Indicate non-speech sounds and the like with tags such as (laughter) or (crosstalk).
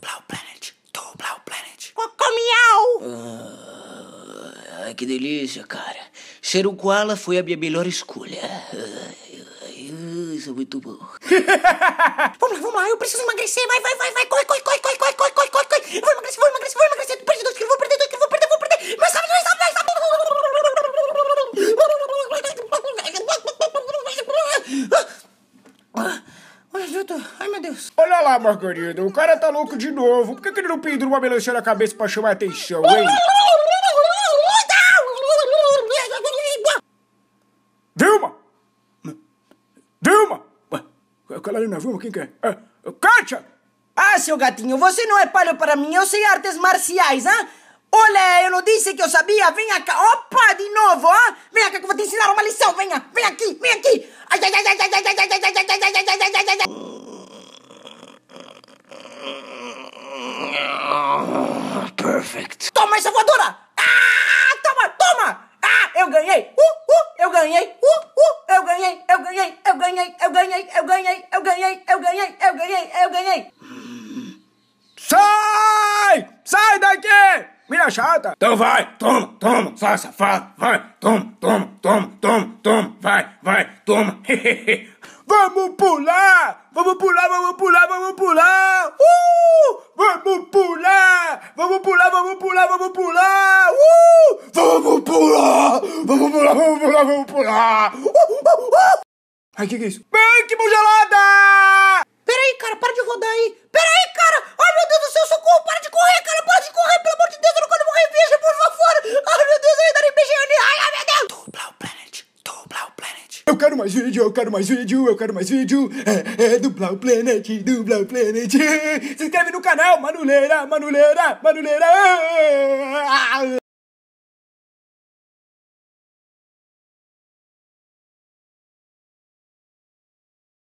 Blau Planet, do Blau Planet. Cocomiau! Ah, que delícia, cara. Ser koala foi a minha melhor escolha. Ah, isso é muito bom. (laughs) vamos lá, vamos lá, eu preciso emagrecer. Vai, vai, vai, vai, corre, corre, corre, corre. Ai, meu Deus. Olha lá, Margarida, o cara tá louco de novo. Por que, que ele não pendura uma melancia na cabeça pra chamar atenção, hein? Vilma! Vilma! Calarina, Vilma, quem que é? é? Kátia! Ah, seu gatinho, você não é palho para mim, eu sei artes marciais, hã? Olha, eu não disse que eu sabia, vem cá, opa, de novo, hã? Vem cá que eu vou te ensinar uma lição, venha, vem aqui, vem aqui! Ai, ai, ai, ai, ai, ai, ai, ai, ai, ai, ai. Ah, perfect. Toma essa voadora! Ah, toma, toma! Ah, eu ganhei! Uh, uh, eu ganhei! Uh, uh, eu ganhei! Eu ganhei! Eu ganhei! Eu ganhei! Eu ganhei! Eu ganhei! Eu ganhei! Eu ganhei! Eu ganhei! Sai! Sai daqui! Mira chata! Então vai! Toma! Toma! Faça! Faça! Vai! Toma! Toma! Toma! Toma! Toma! Vai! Vai! Toma! (laughs) vamos pular! Vamos pular! Vamos pular! Vamos pular! Uh! Vamos pular, vamos pular, vamos pular! Uh! Vamos pular! Vamos pular, vamos pular, vamos pular! Uh, uh, uh! Ai, que que é isso? Bank, gelada! Peraí, cara, para de rodar aí! Peraí. mais vídeo, eu quero mais vídeo, eu quero mais vídeo. É, é dublar o Planet, dublar o Planet. Se inscreve no canal, Manuleira, Manuleira, Manuleira.